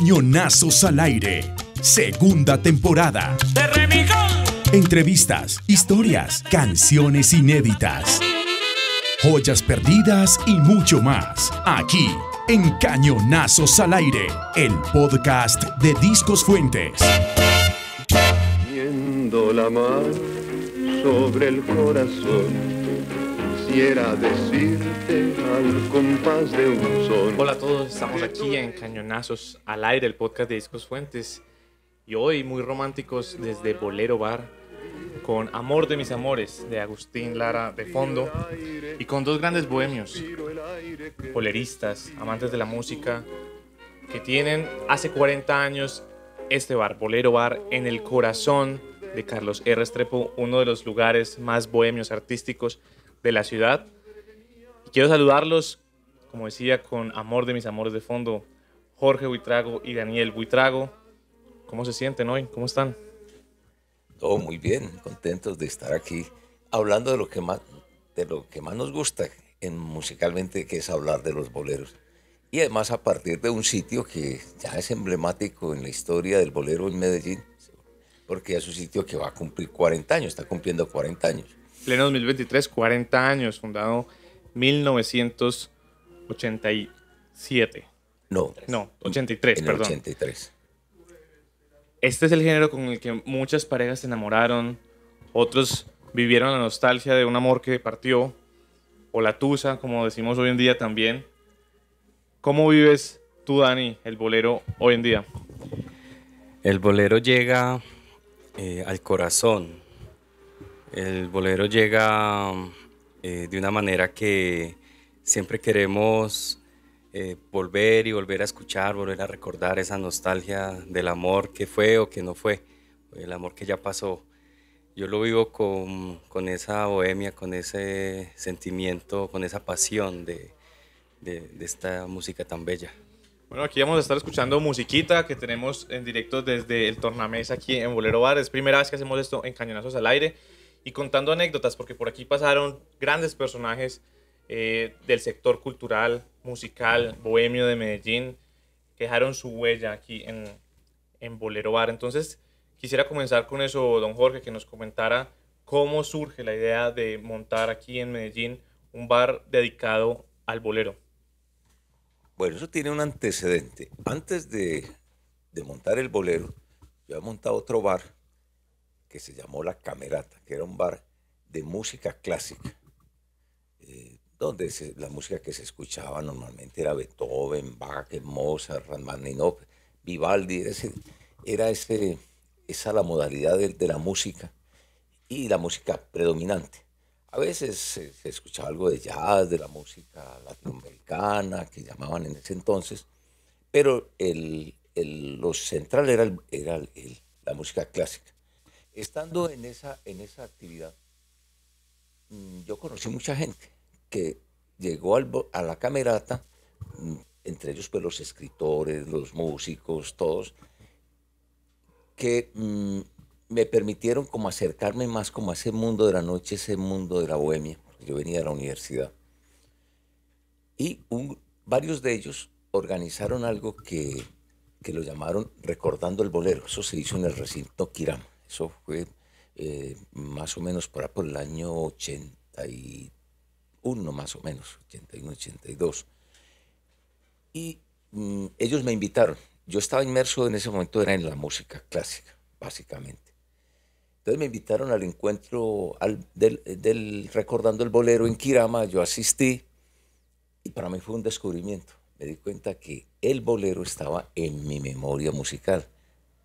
Cañonazos al aire, segunda temporada. Entrevistas, historias, canciones inéditas, joyas perdidas y mucho más. Aquí, en Cañonazos al aire, el podcast de Discos Fuentes. la sobre el corazón quisiera decirte al compás de un Hola a todos, estamos aquí en Cañonazos al aire, el podcast de Discos Fuentes. Y hoy muy románticos desde Bolero Bar, con Amor de mis amores de Agustín Lara de fondo y con dos grandes bohemios, boleristas, amantes de la música, que tienen hace 40 años este bar, Bolero Bar, en el corazón de Carlos R. Estrepo, uno de los lugares más bohemios artísticos de la ciudad. quiero saludarlos, como decía, con amor de mis amores de fondo, Jorge Buitrago y Daniel Buitrago. ¿Cómo se sienten hoy? ¿Cómo están? Todo muy bien, contentos de estar aquí hablando de lo que más, de lo que más nos gusta en musicalmente, que es hablar de los boleros. Y además a partir de un sitio que ya es emblemático en la historia del bolero en Medellín, porque es un sitio que va a cumplir 40 años, está cumpliendo 40 años pleno 2023, 40 años, fundado 1987. No. No, 83, Este es el género con el que muchas parejas se enamoraron, otros vivieron la nostalgia de un amor que partió, o la tusa, como decimos hoy en día también. ¿Cómo vives tú, Dani, el bolero hoy en día? El bolero llega eh, al corazón, el bolero llega eh, de una manera que siempre queremos eh, volver y volver a escuchar, volver a recordar esa nostalgia del amor que fue o que no fue, el amor que ya pasó. Yo lo vivo con, con esa bohemia, con ese sentimiento, con esa pasión de, de, esta música tan bella. Bueno, aquí vamos a estar escuchando musiquita que tenemos en directo desde el tornamesa aquí en Bolero Bar. Es primera vez que hacemos esto en Cañonazos al Aire y contando anécdotas, porque por aquí pasaron grandes personajes eh, del sector cultural, musical, bohemio de Medellín, que dejaron su huella aquí en, Bolero Bar. Entonces, quisiera comenzar con eso, don Jorge, que nos comentara cómo surge la idea de montar aquí en Medellín un bar dedicado al bolero. Bueno, eso tiene un antecedente. Antes de, de montar el bolero, yo he montado otro bar que se llamó La Camerata, que era un bar de música clásica, eh, donde la música que se escuchaba normalmente era Beethoven, Bach, Mozart, Rachmaninoff, Vivaldi, era esa la modalidad de, la música y la música predominante. A veces se, escuchaba algo de jazz, de la música latinoamericana, que llamaban en ese entonces, pero lo central era, era la música clásica. Estando en esa, en esa actividad, mm, yo conocí mucha gente que llegó al, a la camerata, mm, entre ellos pues los escritores, los músicos, todos, que mm, me permitieron como acercarme más como a ese mundo de la noche, ese mundo de la bohemia, porque yo venía de la universidad. Y varios de ellos organizaron algo que, que lo llamaron Recordando el Bolero, eso se hizo en el recinto Kiram. Eso fue eh, más o menos por, por el año 81, más o menos, 81, 82. Y mm, ellos me invitaron. Yo estaba inmerso en ese momento, era en la música clásica, básicamente. Entonces me invitaron al encuentro del, Recordando el Bolero en Kirama, yo asistí y para mí fue un descubrimiento. Me di cuenta que el bolero estaba en mi memoria musical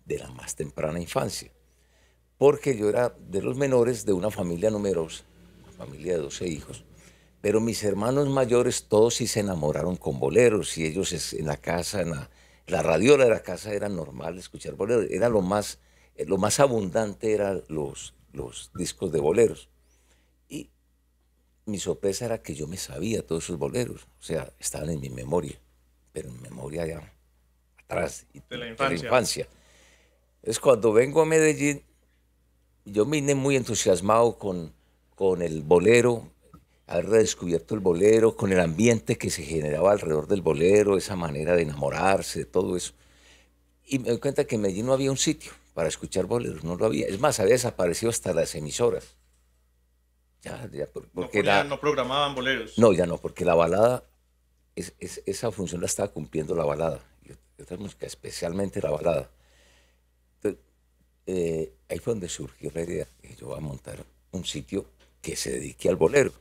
de la más temprana infancia porque yo era de los menores de una familia numerosa, una familia de 12 hijos. Pero mis hermanos mayores todos sí se enamoraron con boleros y ellos en la casa, en la, radiola de la casa era normal escuchar boleros. Era lo más, eh, lo más abundante eran los, los discos de boleros. Y mi sorpresa era que yo me sabía todos esos boleros. O sea, estaban en mi memoria, pero en memoria ya atrás. De la infancia. De la infancia. Es cuando vengo a Medellín, yo me vine muy entusiasmado con, con el bolero, haber redescubierto el bolero, con el ambiente que se generaba alrededor del bolero, esa manera de enamorarse, todo eso. Y me doy cuenta que en Medellín no había un sitio para escuchar boleros, no lo había. Es más, había desaparecido hasta las emisoras. Ya, porque no, programaban boleros. No, ya no, porque la balada, esa función la estaba cumpliendo la balada. música, especialmente la balada. Eh, ahí fue donde surgió la idea. que yo voy a montar un sitio que se dedique al bolero.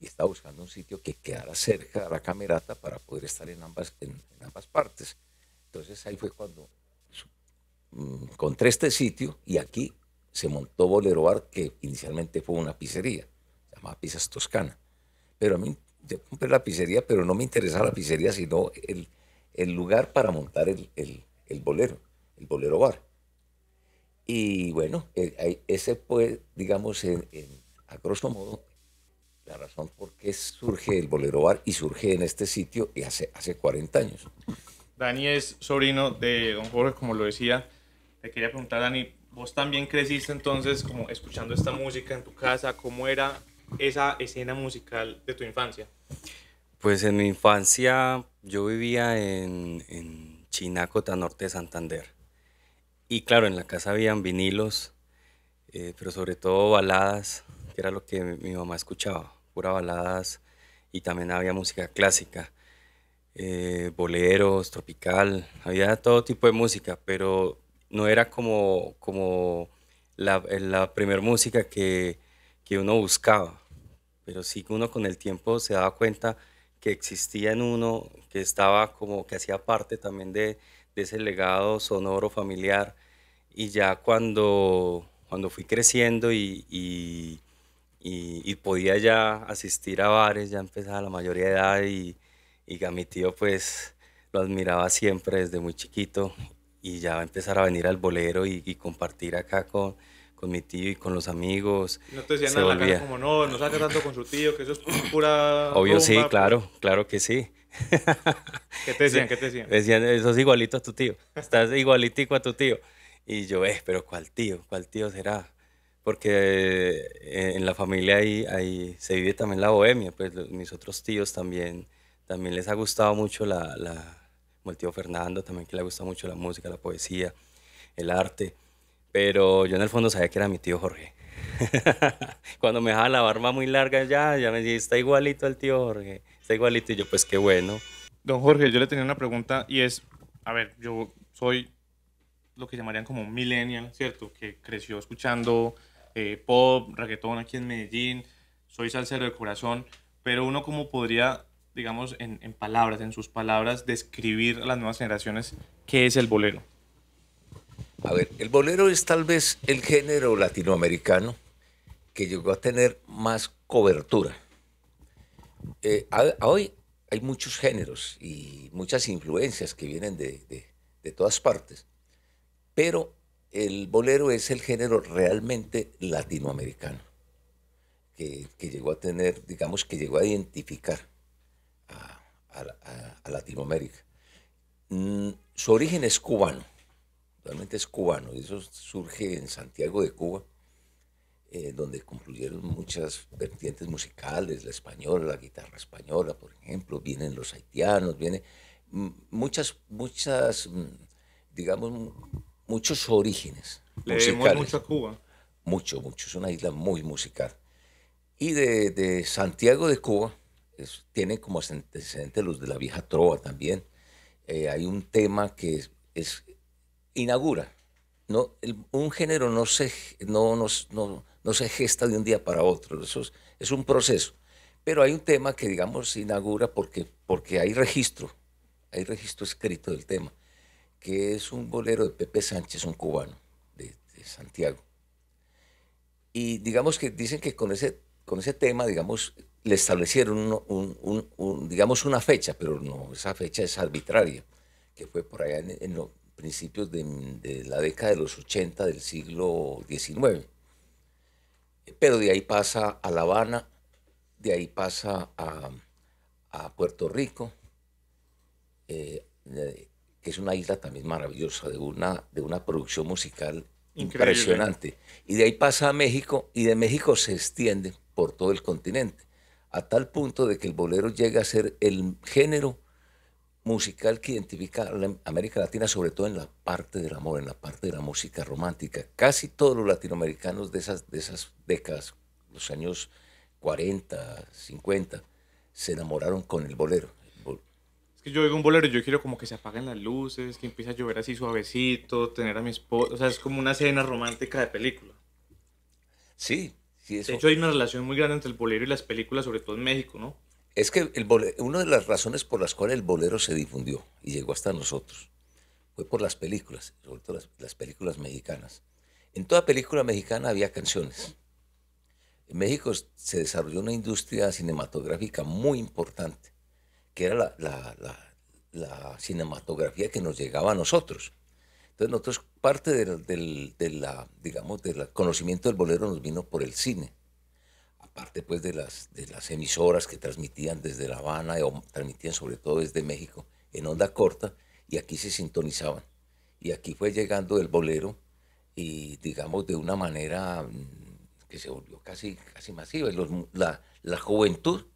Y estaba buscando un sitio que quedara cerca a la camerata para poder estar en ambas, en, ambas partes. Entonces ahí fue cuando mm, encontré este sitio y aquí se montó Bolero Bar, que inicialmente fue una pizzería, llamada Pizzas Toscana. Pero a mí, yo compré la pizzería, pero no me interesaba la pizzería, sino el, lugar para montar el bolero, el Bolero Bar. Y bueno, eh, ese fue, digamos, en, a grosso modo, la razón por qué surge el bolero bar y surge en este sitio hace, hace 40 años. Dani es sobrino de don Jorge, como lo decía. Te quería preguntar, Dani, vos también creciste entonces como escuchando esta música en tu casa, ¿cómo era esa escena musical de tu infancia? Pues en mi infancia yo vivía en, Chinacota, norte de Santander. Y claro, en la casa habían vinilos, eh, pero sobre todo baladas, que era lo que mi mamá escuchaba, pura baladas y también había música clásica, eh, boleros, tropical, había todo tipo de música, pero no era como, como la, eh, primera música que, que uno buscaba, pero sí que uno con el tiempo se daba cuenta que existía en uno, que estaba como, que hacía parte también de, de ese legado sonoro familiar. Y ya cuando, cuando fui creciendo y, y, podía ya asistir a bares, ya empezaba la mayoría de edad y, y a mi tío pues lo admiraba siempre desde muy chiquito y ya empezar a venir al bolero y, compartir acá con, con mi tío y con los amigos. No te decían nada como no, no tanto con su tío, que eso es pura... Obvio sí, pues". claro, claro que sí. ¿Qué te decían? ¿Qué te decían? Decían, sos igualito a tu tío, estás igualitico a tu tío. Y yo, eh, pero ¿cuál tío? ¿Cuál tío será? Porque eh, en la familia ahí, ahí se vive también la bohemia, pues mis otros tíos también, también les ha gustado mucho la, el tío Fernando también que le gustado mucho la música, la poesía, el arte, pero yo en el fondo sabía que era mi tío Jorge. Cuando me dejaba la barba muy larga ya, ya me decía, está igualito el tío Jorge, está igualito. Y yo, pues qué bueno. Don Jorge, yo le tenía una pregunta y es, a ver, yo soy lo que llamarían como un millennial, ¿cierto? Que creció escuchando eh, pop, reggaetón aquí en Medellín, soy salsero de corazón, pero uno como podría, digamos, en, en palabras, en sus palabras, describir a las nuevas generaciones qué es el bolero. A ver, el bolero es tal vez el género latinoamericano que llegó a tener más cobertura. Eh, hoy hay muchos géneros y muchas influencias que vienen de, todas partes, pero el bolero es el género realmente latinoamericano, que, llegó a tener, digamos, que llegó a identificar a, Latinoamérica. Mm, su origen es cubano realmente es cubano, y eso surge en Santiago de Cuba, eh, donde concluyeron muchas vertientes musicales, la española, la guitarra española, por ejemplo, vienen los haitianos, vienen muchas, muchas, digamos, muchos orígenes. musicales. mucho a Cuba. Mucho, mucho, es una isla muy musical. Y de, Santiago de Cuba, tiene como antecedentes los de la vieja Trova también. Eh, hay un tema que es inaugura. No, un género no se, no, se gesta de un día para otro, es, un proceso. Pero hay un tema que, digamos, se inaugura porque, porque hay registro, hay registro escrito del tema, que es un bolero de Pepe Sánchez, un cubano de, Santiago. Y digamos que dicen que con ese, con ese tema, digamos, le establecieron un, digamos una fecha, pero no, esa fecha es arbitraria, que fue por allá en, en principios de, la década de los 80 del siglo XIX. Pero de ahí pasa a La Habana, de ahí pasa a, Puerto Rico, eh, eh, que es una isla también maravillosa, de una, de una producción musical impresionante. Y de ahí pasa a México y de México se extiende por todo el continente, a tal punto de que el bolero llega a ser el género musical que identifica a América Latina, sobre todo en la parte del amor, en la parte de la música romántica. Casi todos los latinoamericanos de esas, de esas décadas, los años 40, 50, se enamoraron con el bolero. Es que yo oigo un bolero y yo quiero como que se apaguen las luces, que empiece a llover así suavecito, tener a mi esposa, o sea, es como una escena romántica de película. Sí, sí, eso. De hecho hay una relación muy grande entre el bolero y las películas, sobre todo en México, ¿no? Es que el una de las razones por las cuales el bolero se difundió y llegó hasta nosotros fue por las películas, sobre todo las, películas mexicanas. En toda película mexicana había canciones. En México se desarrolló una industria cinematográfica muy importante, que era la, cinematografía que nos llegaba a nosotros. Entonces nosotros parte del, digamos, del conocimiento del bolero nos vino por el cine parte pues de las, de las emisoras que transmitían desde La Habana, o transmitían sobre todo desde México, en onda corta, y aquí se sintonizaban. Y aquí fue llegando el bolero, y digamos de una manera mm, que se volvió casi, casi masiva. la, la juventud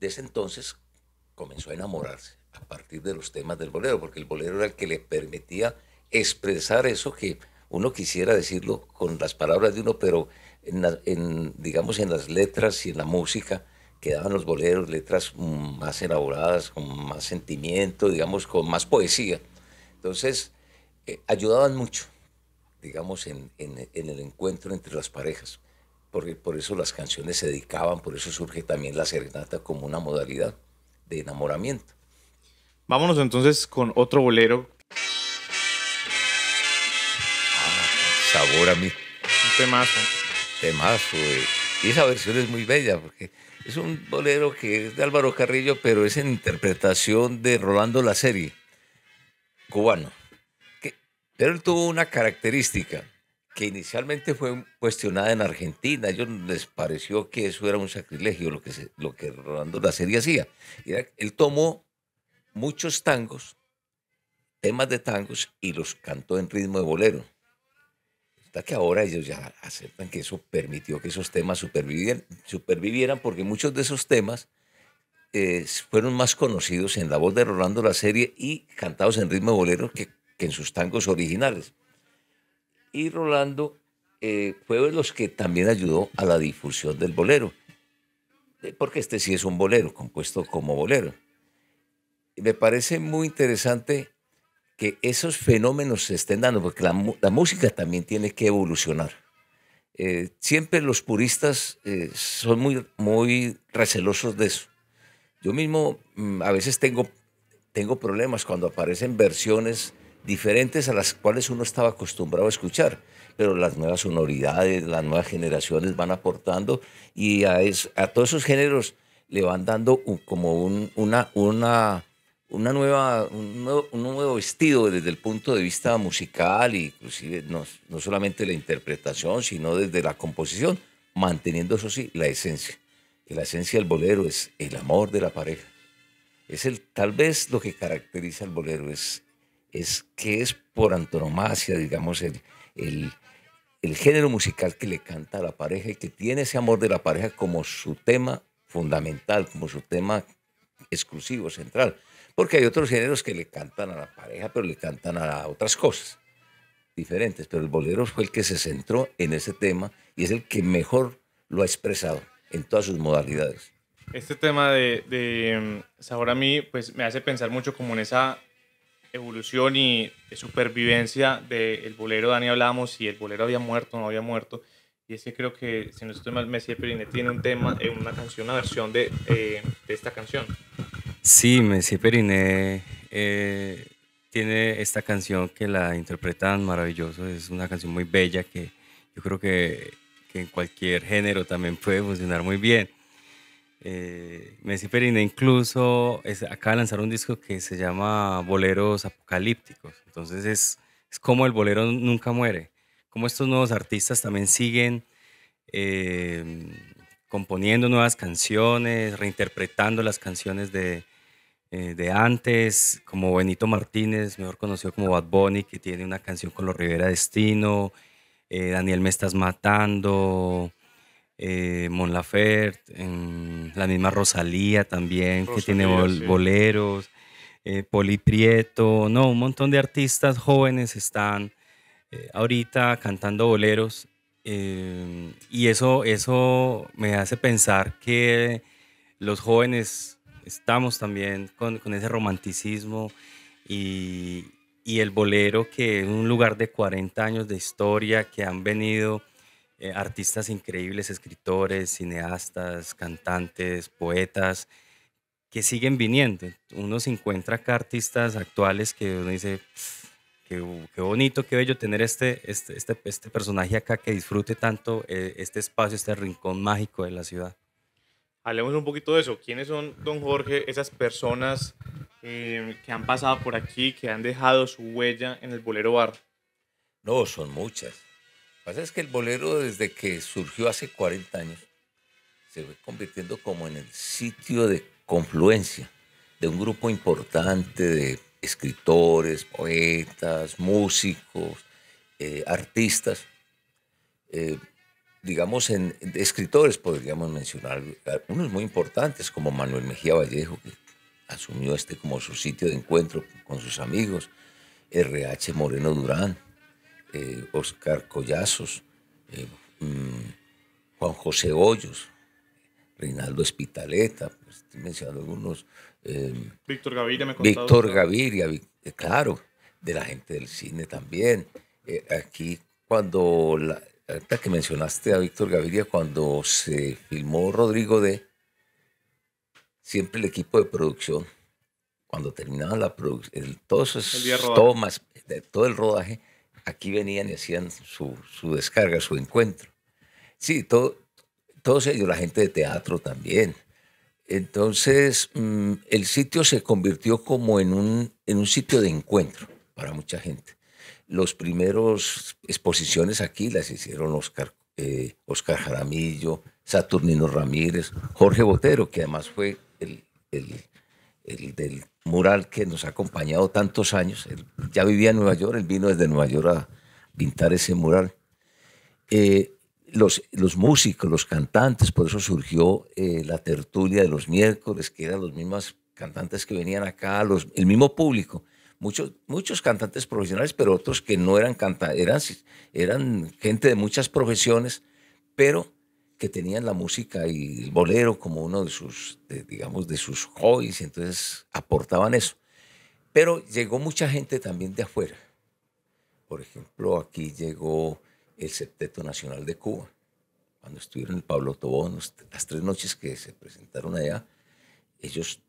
de ese entonces comenzó a enamorarse a partir de los temas del bolero, porque el bolero era el que le permitía expresar eso que uno quisiera decirlo con las palabras de uno, pero en, digamos, en las letras y en la música quedaban los boleros, letras más elaboradas, con más sentimiento, digamos, con más poesía. Entonces, eh, ayudaban mucho, digamos, en, en, el encuentro entre las parejas. Porque por eso las canciones se dedicaban, por eso surge también la serenata como una modalidad de enamoramiento. Vámonos entonces con otro bolero. Ah, sabor a mí. Un temazo. Eh. Y esa versión es muy bella porque es un bolero que es de Álvaro Carrillo, pero es en interpretación de Rolando La cubano. pero él tuvo una característica que inicialmente fue cuestionada en Argentina. A ellos les pareció que eso era un sacrilegio lo que, lo que Rolando La hacía. él tomó muchos tangos, temas de tangos, y los cantó en ritmo de bolero que ahora ellos ya aceptan que eso permitió que esos temas supervivieran, supervivieran porque muchos de esos temas eh, fueron más conocidos en la voz de Rolando la serie y cantados en ritmo bolero que, que en sus tangos originales. Y Rolando eh, fue de los que también ayudó a la difusión del bolero, eh, porque este sí es un bolero, compuesto como bolero. Me parece muy interesante que esos fenómenos se estén dando, porque la, música también tiene que evolucionar. Eh, siempre los puristas eh, son muy, muy recelosos de eso. Yo mismo mm, a veces tengo, tengo problemas cuando aparecen versiones diferentes a las cuales uno estaba acostumbrado a escuchar, pero las nuevas sonoridades, las nuevas generaciones van aportando y a, es, a todos esos géneros le van dando como una, una una nueva, un, nuevo, vestido desde el punto de vista musical, y inclusive no, solamente la interpretación, sino desde la composición, manteniendo eso sí la esencia. Que la esencia del bolero es el amor de la pareja. Es el, tal vez lo que caracteriza al bolero es, es que es por antonomasia, digamos, el, el, el género musical que le canta a la pareja y que tiene ese amor de la pareja como su tema fundamental, como su tema exclusivo, central. Porque hay otros géneros que le cantan a la pareja, pero le cantan a otras cosas diferentes. Pero el bolero fue el que se centró en ese tema y es el que mejor lo ha expresado en todas sus modalidades. Este tema de, de mm, Sabor a mí, pues me hace pensar mucho como en esa evolución y supervivencia del bolero. Dani hablamos si el bolero había muerto o no había muerto. Y ese creo que, si no estoy mal, Messi tiene un tema, eh, una canción, una versión de, eh, de esta canción. Sí, Messi Periné eh, tiene esta canción que la interpretan maravilloso. Es una canción muy bella que yo creo que, en cualquier género también puede funcionar muy bien. Eh, Messi Periné incluso es, acaba de lanzar un disco que se llama Boleros Apocalípticos. Entonces es, como el bolero nunca muere. Como estos nuevos artistas también siguen eh, componiendo nuevas canciones, reinterpretando las canciones de, eh, de antes, como Benito Martínez, mejor conocido como Bad Bunny, que tiene una canción con los Rivera Destino, eh, Daniel Me Estás Matando, eh, Mon Lafert, la misma Rosalía también, que tiene boleros, eh, Poli Prieto, no, un montón de artistas jóvenes están ahorita cantando boleros y eso, eso me hace pensar que los jóvenes estamos también con, ese romanticismo y, el bolero, que es un lugar de 40 años de historia, que han venido eh, artistas increíbles, escritores, cineastas, cantantes, poetas, que siguen viniendo. Uno se encuentra acá artistas actuales que uno dice, qué, bonito, qué bello tener este, este, este, este personaje acá que disfrute tanto eh, este espacio, este rincón mágico de la ciudad hablemos un poquito de eso. ¿Quiénes son, don Jorge, esas personas eh, que han pasado por aquí, que han dejado su huella en el bolero bar? No, son muchas. Lo que pasa es que el bolero, desde que surgió hace 40 años, se fue convirtiendo como en el sitio de confluencia de un grupo importante de escritores, poetas, músicos, eh, artistas, eh, digamos, en, escritores podríamos mencionar unos muy importantes como Manuel Mejía Vallejo, que asumió este como su sitio de encuentro con sus amigos, R.H. Moreno Durán, eh, Oscar Collazos, eh, mm, Juan José Hoyos, Reinaldo Espitaleta, pues, estoy mencionando algunos. Em, Víctor Gaviria me Víctor Gaviria, eh, claro, de la gente del cine también. aquí cuando la, que mencionaste a Víctor Gaviria, cuando se filmó Rodrigo D, siempre el equipo de producción, cuando terminaban la producción, todos tomas, de todo el rodaje, aquí venían y hacían su, descarga, su encuentro. Sí, todo, todos ellos, la gente de teatro también. Entonces, mm, el sitio se convirtió como en un, en un sitio de encuentro para mucha gente. Los primeros exposiciones aquí las hicieron eh, Oscar, Jaramillo, Saturnino Ramírez, Jorge Botero, que además fue el, del mural que nos ha acompañado tantos años. Él ya vivía en Nueva York, él vino desde Nueva York a pintar ese mural. Eh, los, los, músicos, los cantantes, por eso surgió eh, la tertulia de los miércoles, que eran los mismos cantantes que venían acá, los, el mismo público muchos, cantantes profesionales, pero otros que no eran cantantes, eran, eran gente de muchas profesiones, pero que tenían la música y el bolero como uno de sus, digamos, de sus hobbies, entonces aportaban eso. Pero llegó mucha gente también de afuera. Por ejemplo, aquí llegó el Septeto Nacional de Cuba, cuando estuvieron el Pablo Tobón, las tres noches que se presentaron allá, ellos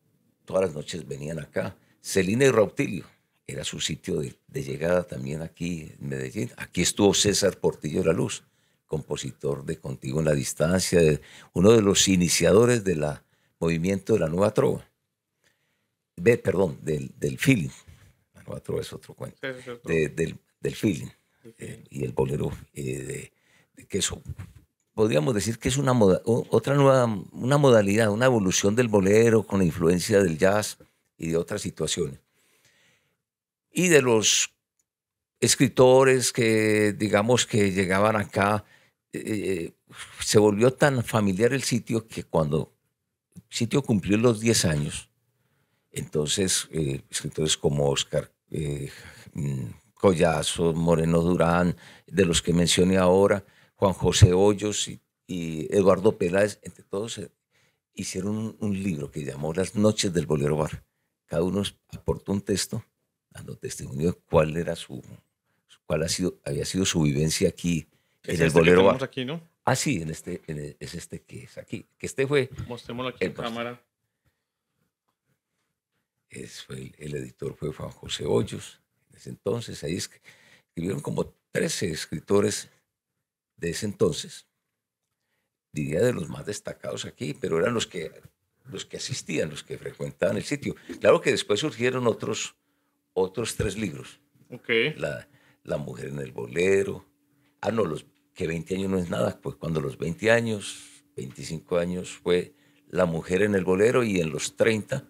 todas las noches venían acá. Celina y Rautilio, era su sitio de, llegada también aquí en Medellín. Aquí estuvo César Portillo de la Luz, compositor de Contigo en la Distancia, uno de los iniciadores del movimiento de la nueva trova. perdón, del, feeling. La nueva trova es otro cuento. del, feeling. Eh, y el bolero, eh, de queso. podríamos decir que es una otra nueva una modalidad, una evolución del bolero con la influencia del jazz y de otras situaciones y de los escritores que, digamos, que llegaban acá, eh, eh, se volvió tan familiar el sitio que cuando el sitio cumplió los 10 años, entonces eh, escritores como Oscar mm, Collazo, Moreno Durán, de los que mencioné ahora, Juan José Hoyos y, Eduardo Peláez, entre todos hicieron un, libro que llamó Las noches del bolero bar. Cada uno aportó un texto dando testimonio de cuál era su, cuál ha sido, había sido su vivencia aquí en este el bolero. Ah, sí, en este, es este que es aquí, que este fue. Mostrémoslo aquí en cámara. fue el, editor fue Juan José Hoyos. En ese entonces, ahí escribieron como 13 escritores de ese entonces. Diría de los más destacados aquí, pero eran los que, los que asistían, los que frecuentaban el sitio. Claro que después surgieron otros, otros tres libros. Okay. La, mujer en el bolero. Ah, no, los, que 20 años no es nada, pues cuando los 20 años, 25 años fue La mujer en el bolero y en los 30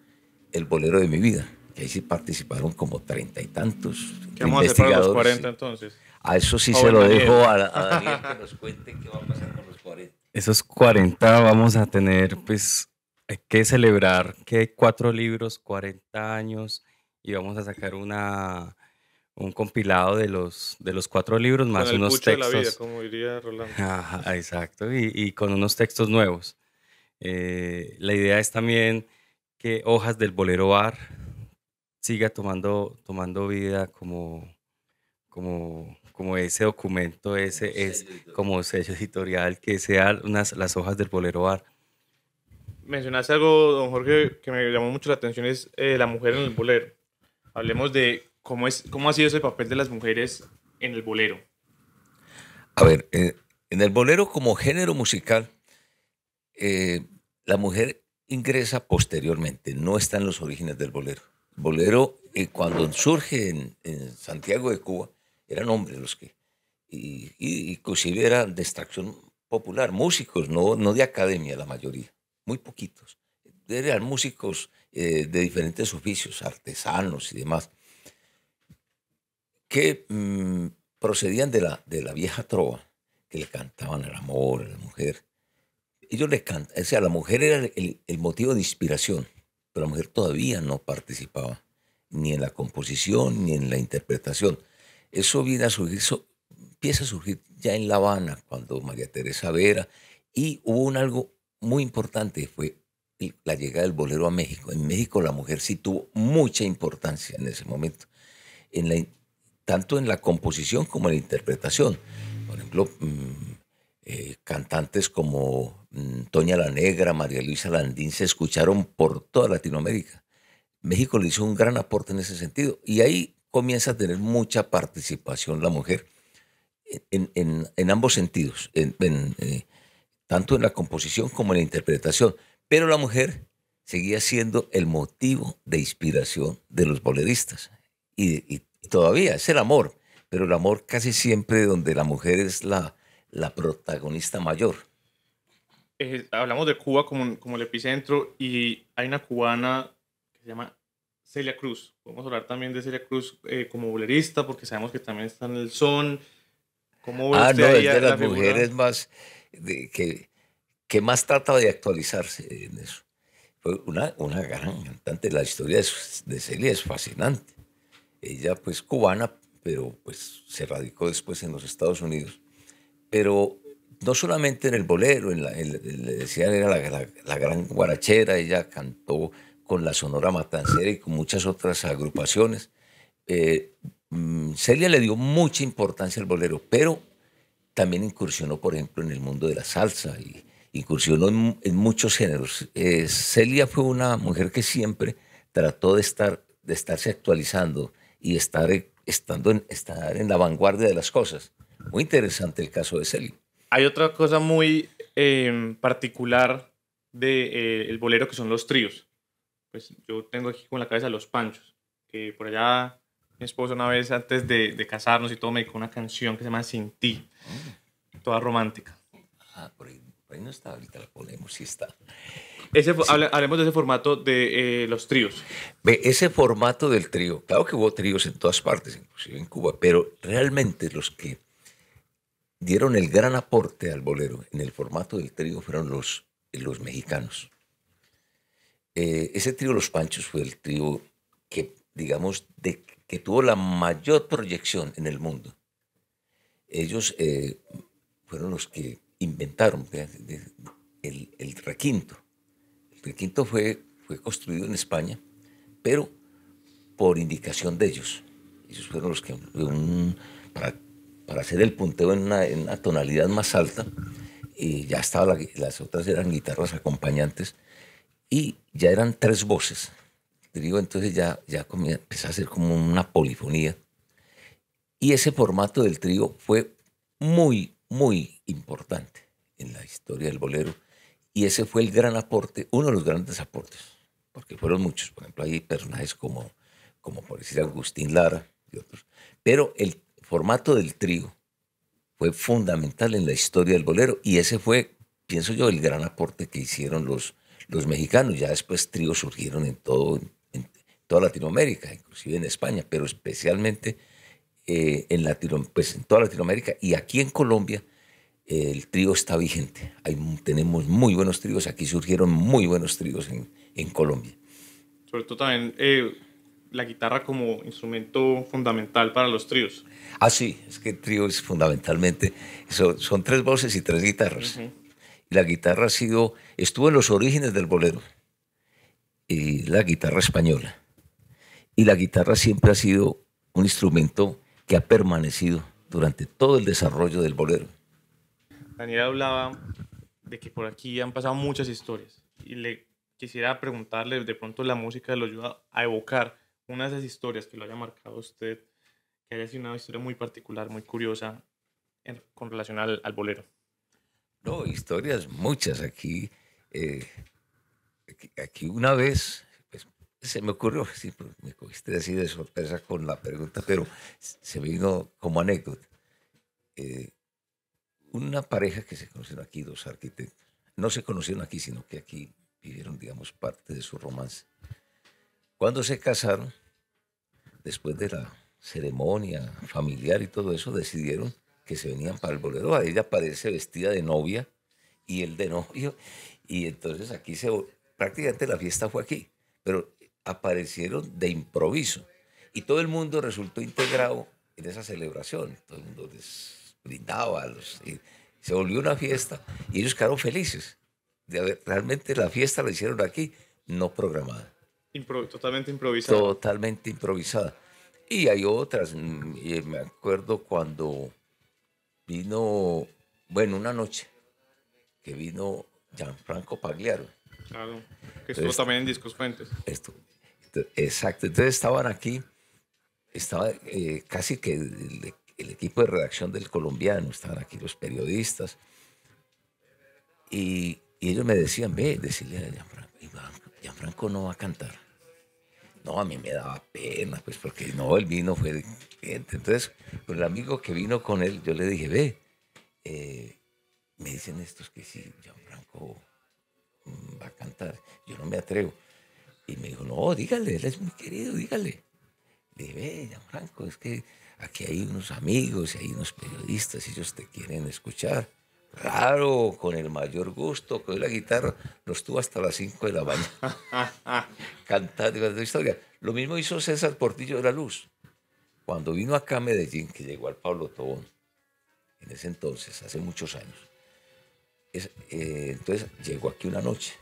El bolero de mi vida, que ahí sí participaron como treinta y tantos. ¿Qué vamos a hacer para los 40 entonces? A eso sí ah, se lo Daniel. dejo a, a, Daniel que nos cuente qué va a pasar con los 40. Esos 40 vamos a tener, pues, hay que celebrar que hay cuatro libros, 40 años y vamos a sacar una un compilado de los, de los cuatro libros más con el unos textos. De la vida, como diría Rolando. Ajá, exacto, y, con unos textos nuevos. Eh, la idea es también que Hojas del Bolero Bar siga tomando, tomando vida como, como, como ese documento, ese como es como sello editorial, que sean unas, las hojas del Bolero Bar. Mencionaste algo, don Jorge, que me llamó mucho la atención, es eh, la mujer en el bolero hablemos de cómo, es, cómo ha sido ese papel de las mujeres en el bolero. A ver, eh, en el bolero como género musical, eh, la mujer ingresa posteriormente, no está en los orígenes del bolero. bolero, eh, cuando surge en, Santiago de Cuba, eran hombres los que, y, inclusive de extracción popular, músicos, no, no de academia la mayoría, muy poquitos eran músicos eh, de diferentes oficios, artesanos y demás, que mm, procedían de la, de la vieja trova, que le cantaban el amor, a la mujer. Ellos les cantaban, o sea, la mujer era el, motivo de inspiración, pero la mujer todavía no participaba ni en la composición ni en la interpretación. Eso viene a surgir, empieza a surgir ya en La Habana, cuando María Teresa Vera, y hubo algo muy importante, fue la llegada del bolero a México. En México la mujer sí tuvo mucha importancia en ese momento, tanto en la composición como en la interpretación. Por ejemplo, mm, eh, cantantes como mm, Toña la Negra, María Luisa Landín se escucharon por toda Latinoamérica. México le hizo un gran aporte en ese sentido y ahí comienza a tener mucha participación la mujer en, ambos sentidos, eh, tanto en la composición como en la interpretación pero la mujer seguía siendo el motivo de inspiración de los boleristas. Y, todavía es el amor, pero el amor casi siempre donde la mujer es la, protagonista mayor. Eh, hablamos de Cuba como, el epicentro y hay una cubana que se llama Celia Cruz. Podemos hablar también de Celia Cruz eh, como bolerista, porque sabemos que también está en el son. ¿Cómo ah, no, es de las mujeres más que que más trataba de actualizarse en eso. Fue una, una gran cantante. La historia de, Celia es fascinante. Ella, pues, cubana, pero pues se radicó después en los Estados Unidos. Pero no solamente en el bolero, en le decían era la, la, gran guarachera, ella cantó con la Sonora Matancera y con muchas otras agrupaciones. Eh, mm, Celia le dio mucha importancia al bolero, pero también incursionó, por ejemplo, en el mundo de la salsa y incursionó en, muchos géneros. Eh, Celia fue una mujer que siempre trató de, estar, de estarse actualizando y estar, eh, estando en, estar en la vanguardia de las cosas. Muy interesante el caso de Celia. Hay otra cosa muy em, particular del de, eh, el bolero que son los tríos. Pues yo tengo aquí con la cabeza los panchos. por allá mi esposa una vez antes de, casarnos y todo me dijo una canción que se llama Sin ti, ah. toda romántica. Ah, por ahí Ahí no está, ahorita la ponemos, sí está. Ese, hablemos de ese formato de eh, los tríos. ese formato del trío, claro que hubo tríos en todas partes, inclusive en Cuba, pero realmente los que dieron el gran aporte al bolero en el formato del trío fueron los, los mexicanos. Eh, ese trío Los Panchos fue el trío que, digamos, de, que tuvo la mayor proyección en el mundo. Ellos eh, fueron los que inventaron el, el, requinto. El requinto fue, fue construido en España, pero por indicación de ellos. Ellos fueron los que, para, para, hacer el punteo en una, tonalidad más alta, y ya estaba las otras eran guitarras acompañantes, y ya eran tres voces. entonces ya, ya empezó a ser como una polifonía. Y ese formato del trío fue muy, muy importante en la historia del bolero y ese fue el gran aporte, uno de los grandes aportes, porque fueron muchos. Por ejemplo, hay personajes como, como por decir Agustín Lara y otros. Pero el formato del trío fue fundamental en la historia del bolero y ese fue, pienso yo, el gran aporte que hicieron los, los mexicanos. Ya después tríos surgieron en, todo, en toda Latinoamérica, inclusive en España, pero especialmente eh, en, Latino, pues, en toda Latinoamérica y aquí en Colombia el trío está vigente. Hay, tenemos muy buenos tríos, aquí surgieron muy buenos tríos en, en Colombia. Sobre todo también eh, la guitarra como instrumento fundamental para los tríos. Ah, sí, es que el trío es fundamentalmente, son, tres voces y tres guitarras. Y la guitarra ha sido, estuvo en los orígenes del bolero, y la guitarra española. Y la guitarra siempre ha sido un instrumento que ha permanecido durante todo el desarrollo del bolero. Daniel hablaba de que por aquí han pasado muchas historias y le quisiera preguntarle, de pronto la música lo ayuda a evocar una de esas historias que lo haya marcado usted, que haya sido una historia muy particular, muy curiosa con relación al, bolero. No, historias muchas aquí, eh, aquí. aquí una vez se me ocurrió, sí, pues, me cogiste así de sorpresa con la pregunta, pero se vino como anécdota. Eh, una pareja que se conocieron aquí, dos arquitectos, no se conocieron aquí, sino que aquí vivieron, digamos, parte de su romance. Cuando se casaron, después de la ceremonia familiar y todo eso, decidieron que se venían para el bolero. A ella parece vestida de novia y él de novio. Y entonces aquí se... Prácticamente la fiesta fue aquí, pero aparecieron de improviso. Y todo el mundo resultó integrado en esa celebración. Todo el mundo les brindaba, se volvió una fiesta y ellos quedaron felices. realmente la fiesta la hicieron aquí, no programada. totalmente improvisada. Totalmente improvisada. Y hay otras, mm, me acuerdo cuando vino, bueno, una noche, que vino Gianfranco Pagliaro. Claro, que estuvo también en Discos Fuentes. Esto, Exacto, Entonces estaban aquí, estaba eh, casi que el, equipo de redacción del colombiano, estaban aquí los periodistas, y, ellos me decían, ve, decirle a Gianfranco, Gianfranco no va a cantar. No, a mí me daba pena, pues porque no, el vino fue Entonces, con pues, el amigo que vino con él, yo le dije, ve, eh, me dicen estos que sí, Gianfranco mm, va a cantar. Yo no me atrevo. Y me dijo, no, dígale, él es muy querido, dígale. Le ve, Franco, es que aquí hay unos amigos y hay unos periodistas, ellos te quieren escuchar. Raro, con el mayor gusto, con la guitarra, los tuvo hasta las 5 de la mañana cantando cantando historia. Lo mismo hizo César Portillo de la Luz. Cuando vino acá a Medellín, que llegó al Pablo Tobón, en ese entonces, hace muchos años, eh, entonces llegó aquí una noche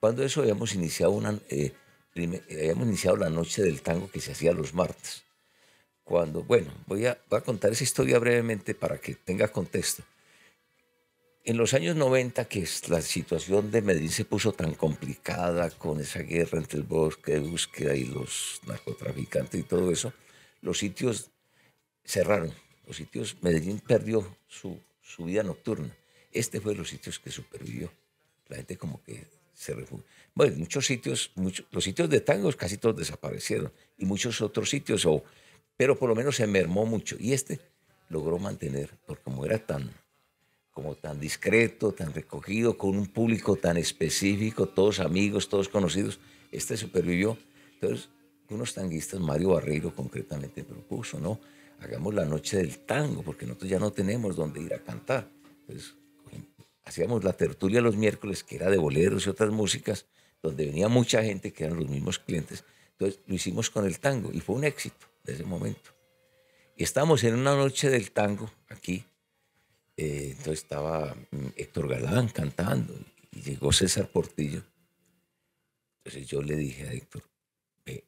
cuando eso habíamos iniciado, una, eh, habíamos iniciado la noche del tango que se hacía los martes. Cuando, bueno, voy a, contar esa historia brevemente para que tenga contexto. En los años 90, que es la situación de Medellín se puso tan complicada con esa guerra entre el bosque de búsqueda y los narcotraficantes y todo eso, los sitios cerraron. Los sitios, Medellín perdió su, su vida nocturna. Este fue de los sitios que supervivió. La gente como que bueno, muchos sitios, muchos, los sitios de tangos casi todos desaparecieron y muchos otros sitios, o, pero por lo menos se mermó mucho. Y este logró mantener, porque como era tan, como tan discreto, tan recogido, con un público tan específico, todos amigos, todos conocidos, este supervivió. Entonces, unos tanguistas, Mario Barreiro concretamente propuso, ¿no? Hagamos la noche del tango, porque nosotros ya no tenemos dónde ir a cantar hacíamos la tertulia los miércoles, que era de boleros y otras músicas, donde venía mucha gente que eran los mismos clientes. Entonces lo hicimos con el tango y fue un éxito desde ese momento. Y estábamos en una noche del tango aquí. Eh, entonces estaba mm, Héctor Galán cantando y llegó César Portillo. Entonces yo le dije a Héctor, eh,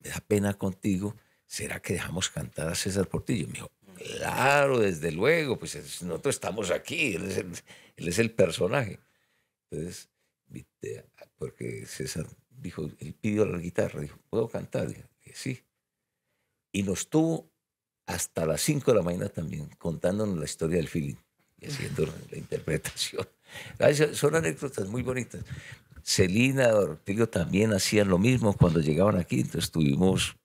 me da pena contigo, ¿será que dejamos cantar a César Portillo? Me dijo, Claro, desde luego, pues nosotros estamos aquí, él es el, personaje. Entonces, porque César dijo, él pidió la guitarra, dijo, ¿puedo cantar? Dije, eh, sí. Y nos tuvo hasta las 5 de la mañana también, contándonos la historia del feeling y haciendo la interpretación. Son anécdotas muy bonitas. Celina, Ortilio también hacían lo mismo cuando llegaban aquí, entonces tuvimos,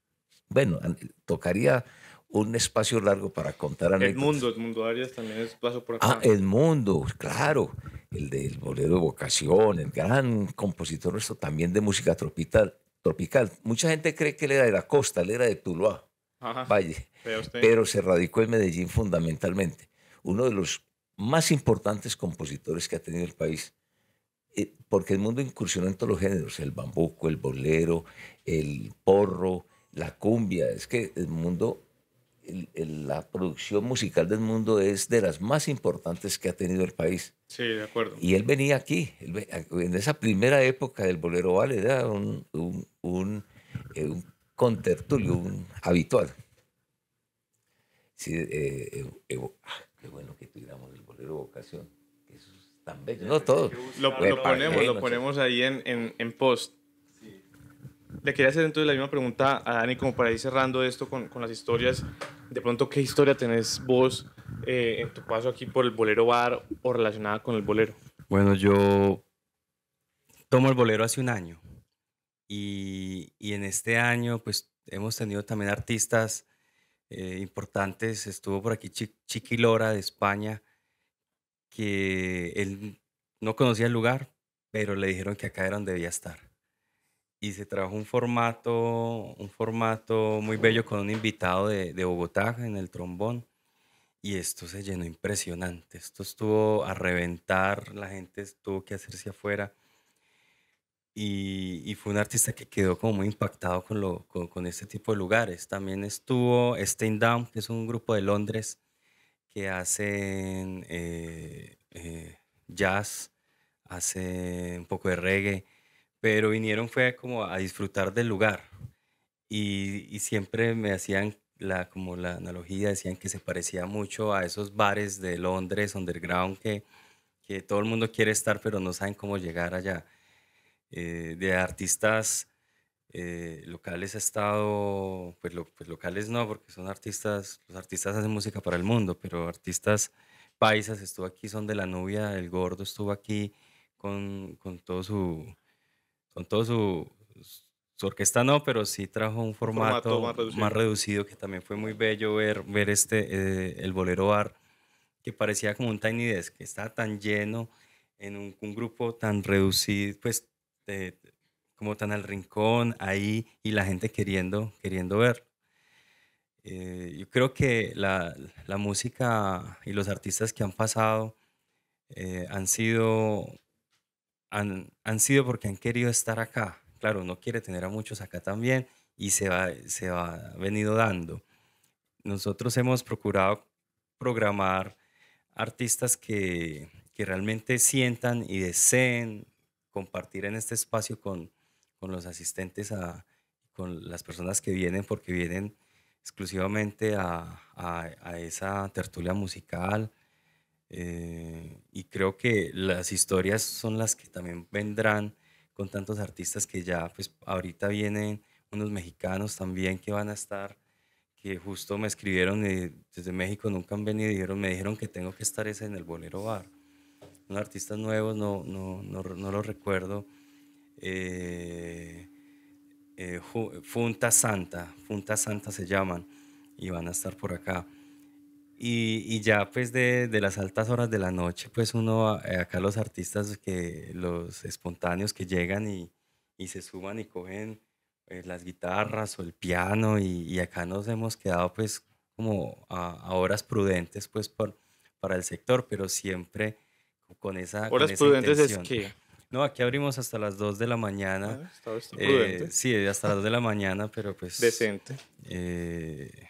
bueno, tocaría un espacio largo para contar el mundo de Arias también es paso por acá. Ah, mundo, claro, el del bolero de vocación, el gran compositor nuestro también de música tropical. tropical. Mucha gente cree que él era de la costa, él era de Tuluá, Valle, pero se radicó en Medellín fundamentalmente. Uno de los más importantes compositores que ha tenido el país eh, porque el mundo incursionó en todos los géneros, el bambuco, el bolero, el porro, la cumbia, es que el mundo la producción musical del mundo es de las más importantes que ha tenido el país. Sí, de acuerdo. Y él venía aquí, en esa primera época del bolero vale, era un, un, un, eh, un contertulio, un habitual. Sí, eh, eh, ah, qué bueno que tuviéramos el bolero vocación, eso es tan bello. No todo. Lo, lo, ponemos, lo ponemos ahí en, en post. Le quería hacer entonces la misma pregunta a Dani, como para ir cerrando esto con, con las historias. De pronto, ¿qué historia tenés vos eh, en tu paso aquí por el bolero bar o relacionada con el bolero? Bueno, yo tomo el bolero hace un año y, y en este año pues hemos tenido también artistas eh, importantes. Estuvo por aquí Chiqui Lora de España, que él no conocía el lugar, pero le dijeron que acá era donde debía estar y se trajo un formato, un formato muy bello con un invitado de, Bogotá en el trombón. Y esto se llenó impresionante. Esto estuvo a reventar, la gente tuvo que hacerse afuera. Y, fue un artista que quedó como muy impactado con, este tipo de lugares. También estuvo Stain Down, que es un grupo de Londres que hacen eh, eh, jazz, hace un poco de reggae pero vinieron fue como a disfrutar del lugar. Y, siempre me hacían la, como la analogía, decían que se parecía mucho a esos bares de Londres, underground, que, que todo el mundo quiere estar, pero no saben cómo llegar allá. Eh, de artistas eh, locales ha estado, pues, pues, locales no, porque son artistas, los artistas hacen música para el mundo, pero artistas paisas estuvo aquí, son de la Nubia, el gordo estuvo aquí con todo su, con todo su, orquesta no, pero sí trajo un formato, más, reducido. que también fue muy bello ver, ver este, eh, el bolero bar, que parecía como un tiny desk, que estaba tan lleno en un, grupo tan reducido, pues eh, como tan al rincón ahí y la gente queriendo, queriendo verlo. Eh, yo creo que la, la, música y los artistas que han pasado han sido han, sido porque han querido estar acá. Claro, uno quiere tener a muchos acá también y se va, se va venido dando. Nosotros hemos procurado programar artistas que, realmente sientan y deseen compartir en este espacio con, los asistentes, con las personas que vienen, porque vienen exclusivamente a esa tertulia musical, eh, y creo que las historias son las que también vendrán con tantos artistas que ya, pues ahorita vienen unos mexicanos también que van a estar, que justo me escribieron desde México, nunca han venido y me dijeron que tengo que estar ese en el Bolero Bar. un artista nuevo no, no, no, no recuerdo. Eh, eh Funta Santa, Funta Santa se llaman y van a estar por acá. Y, ya pues de, de, las altas horas de la noche, pues uno, eh, acá los artistas, que, los espontáneos que llegan y, y se suman y cogen eh, las guitarras o el piano y, acá nos hemos quedado pues como a, horas prudentes pues por, para el sector, pero siempre con esa... Horas prudentes es que... No, aquí abrimos hasta las 2 de la mañana. Ah, eh, sí, hasta las 2 de la mañana, pero pues... Decente. Eh,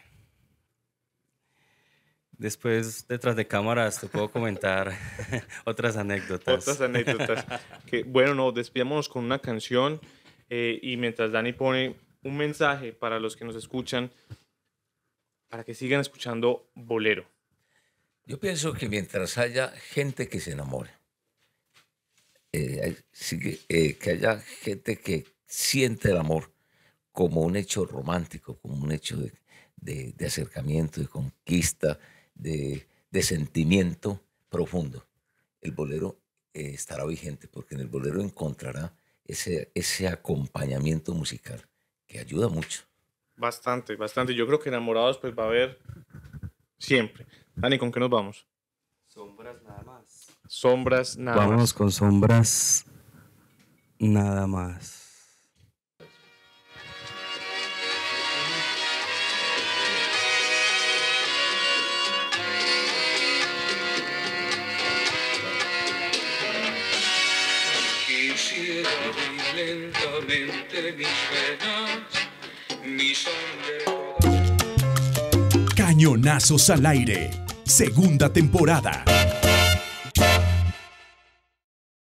Después, detrás de cámaras, te puedo comentar otras anécdotas. Otras anécdotas. que, bueno, no, despidámonos con una canción eh, y mientras Dani pone un mensaje para los que nos escuchan, para que sigan escuchando Bolero. Yo pienso que mientras haya gente que se enamore, eh, eh, que haya gente que siente el amor como un hecho romántico, como un hecho de, de, de acercamiento, de conquista, de, sentimiento profundo. El bolero eh, estará vigente porque en el bolero encontrará ese, ese acompañamiento musical que ayuda mucho. Bastante, bastante. Yo creo que enamorados pues va a haber siempre. Dani, ¿con qué nos vamos? Sombras nada más. Sombras nada más. con sombras nada más. Cañonazos al aire, segunda temporada.